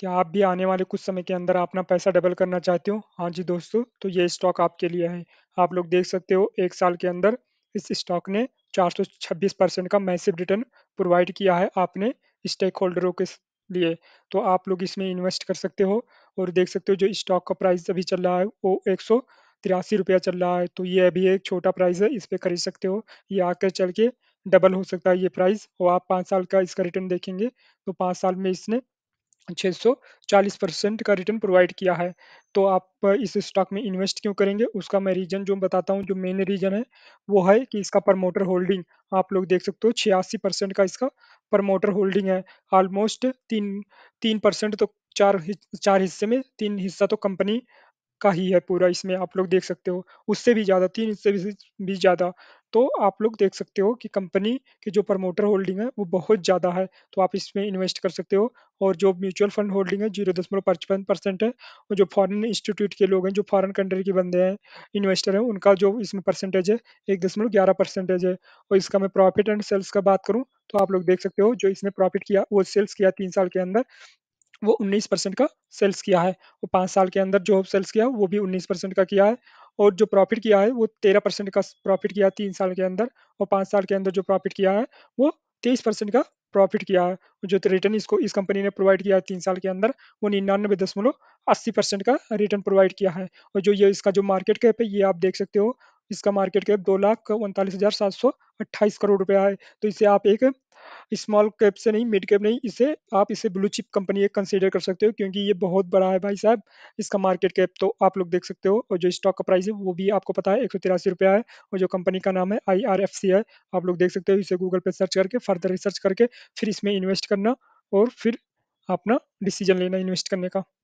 क्या आप भी आने वाले कुछ समय के अंदर अपना पैसा डबल करना चाहते हो हाँ जी दोस्तों तो ये स्टॉक आपके लिए है आप लोग देख सकते हो एक साल के अंदर इस स्टॉक ने 426 परसेंट का मैसिव रिटर्न प्रोवाइड किया है आपने स्टेक होल्डरों के लिए तो आप लोग इसमें इन्वेस्ट कर सकते हो और देख सकते हो जो स्टॉक का प्राइस अभी चल रहा है वो एक सौ तिरासी रुपया चल रहा है तो ये अभी एक छोटा प्राइस है इस पर खरीद सकते हो ये आकर चल के डबल हो सकता है ये प्राइस और आप पाँच साल का इसका रिटर्न देखेंगे तो पाँच साल में इसने चालीस परसेंट का रिटर्न प्रोवाइड किया है तो आप इस स्टॉक में इन्वेस्ट क्यों करेंगे उसका मैं रीजन जो बताता हूँ जो मेन रीजन है वो है कि इसका प्रमोटर होल्डिंग आप लोग देख सकते हो छियासी परसेंट का इसका प्रमोटर होल्डिंग है ऑलमोस्ट तीन तीन परसेंट तो चार चार हिस्से में तीन हिस्सा तो कंपनी का ही है पूरा इसमें आप लोग देख सकते हो उससे भी ज़्यादा तीन हिस्से भी ज़्यादा तो आप लोग देख सकते हो कि कंपनी की जो प्रमोटर होल्डिंग है वो बहुत ज़्यादा है तो आप इसमें इन्वेस्ट कर सकते हो और जो म्यूचुअल फंड होल्डिंग है जीरो दशमलव पचपन परसेंट है और जो फॉरेन इंस्टीट्यूट के लोग हैं जो फॉरेन कंट्री के बंदे हैं इन्वेस्टर हैं उनका जो इसमें परसेंटेज है एक दशमलव ग्यारह परसेंटेज है और इसका मैं प्रॉफिट एंड सेल्स का बात करूँ तो आप लोग देख सकते हो जो इसने प्रॉफिट किया वो सेल्स किया तीन साल के अंदर वो उन्नीस परसेंट का सेल्स किया है और पाँच साल के अंदर जो सेल्स किया वो भी उन्नीस परसेंट का किया है और जो प्रॉफिट किया है वो तेरह परसेंट का प्रॉफिट किया तीन साल के अंदर और पाँच साल के अंदर जो प्रॉफिट किया है वो तेईस परसेंट का प्रॉफिट किया है जो रिटर्न इसको इस कंपनी ने प्रोवाइड किया है तीन साल के अंदर वो निन्यानवे दशमलव अस्सी परसेंट का रिटर्न प्रोवाइड किया है और जो ये इसका जो मार्केट कैप है ये आप देख सकते हो इसका मार्केट कैप दो लाख उनतालीस हजार सात सौ अट्ठाईस करोड़ रुपया है तो इसे आप एक स्मॉल कैप से नहीं मिड कैप नहीं इसे आप इसे ब्लू चिप कंपनी एक कंसिडर कर सकते हो क्योंकि ये बहुत बड़ा है भाई साहब इसका मार्केट कैप तो आप लोग देख सकते हो और जो स्टॉक का प्राइस है वो भी आपको पता है एक रुपया है और जो कंपनी का नाम है आई है आप लोग देख सकते हो इसे गूगल पर सर्च करके फर्दर रिसर्च करके फिर इसमें इन्वेस्ट करना और फिर अपना डिसीजन लेना इन्वेस्ट करने का